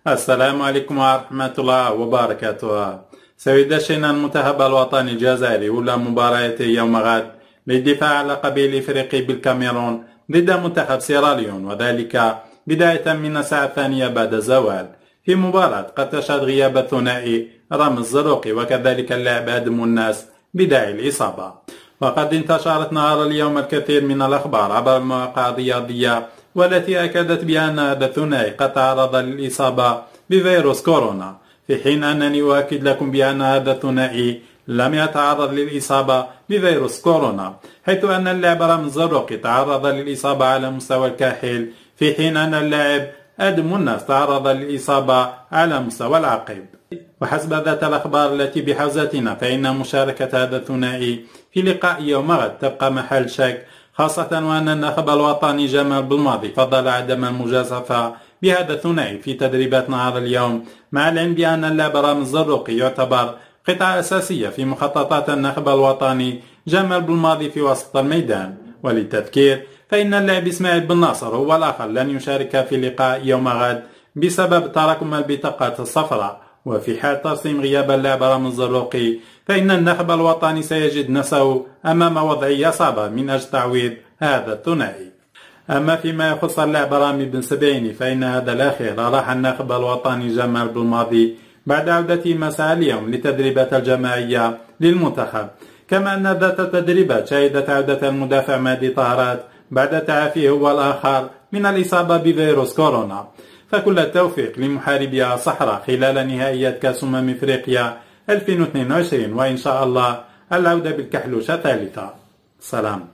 السلام عليكم ورحمة الله وبركاته سيد الشين المنتخب الوطني الجزائري أولى مبارياته يوم غد للدفاع على قبيل إفريقي بالكاميرون ضد منتخب سيراليون وذلك بداية من الساعة الثانية بعد الزوال في مباراة قد تشهد غياب الثنائي رامز زروقي وكذلك اللاعب أدم الناس بداعي الإصابة وقد انتشرت نهار اليوم الكثير من الأخبار عبر المواقع الرياضية والتي أكدت بأن أبا الثنائي قد تعرض للإصابة بفيروس كورونا في حين أنني أؤكد لكم بأن أبا الثنائي لم يتعرض للإصابة بفيروس كورونا حيث أن اللاعب رامز الرقي تعرض للإصابة على مستوى الكاحل في حين أن اللاعب أدم الناس تعرض للإصابة على مستوى العقب وحسب ذات الأخبار التي بحوزتنا فإن مشاركة هذا الثنائي في لقاء يوم غد تبقى محل شك خاصة وأن الناخب الوطني جمال بالماضي فضل عدم المجازفة بهذا الثنائي في تدريبات نهار اليوم مع العلم بأن اللاعب رامز الزروقي يعتبر قطعة أساسية في مخططات الناخب الوطني جمال بالماضي في وسط الميدان وللتذكير فإن اللاعب إسماعيل بن ناصر هو الآخر لن يشارك في لقاء يوم غد بسبب تراكم البطاقات الصفراء وفي حال ترسيم غياب اللاعب رامز الروقي فإن النخب الوطني سيجد نفسه أمام وضعية صعبة من أجل تعويض هذا الثنائي أما فيما يخص اللاعب رامي بن سبعيني فإن هذا الأخير راح الناخب الوطني جمال بالماضي بعد عودته مساء اليوم لتدريبات الجماعية للمنتخب كما أن ذات التدريبات شهدت عودة المدافع مادي طهرات بعد تعافيه هو الآخر من الإصابة بفيروس كورونا فكل التوفيق لمحاربي صحراء خلال نهائيات كأس أمم إفريقيا 2022 وإن شاء الله العودة بالكحلوشة الثالثة سلام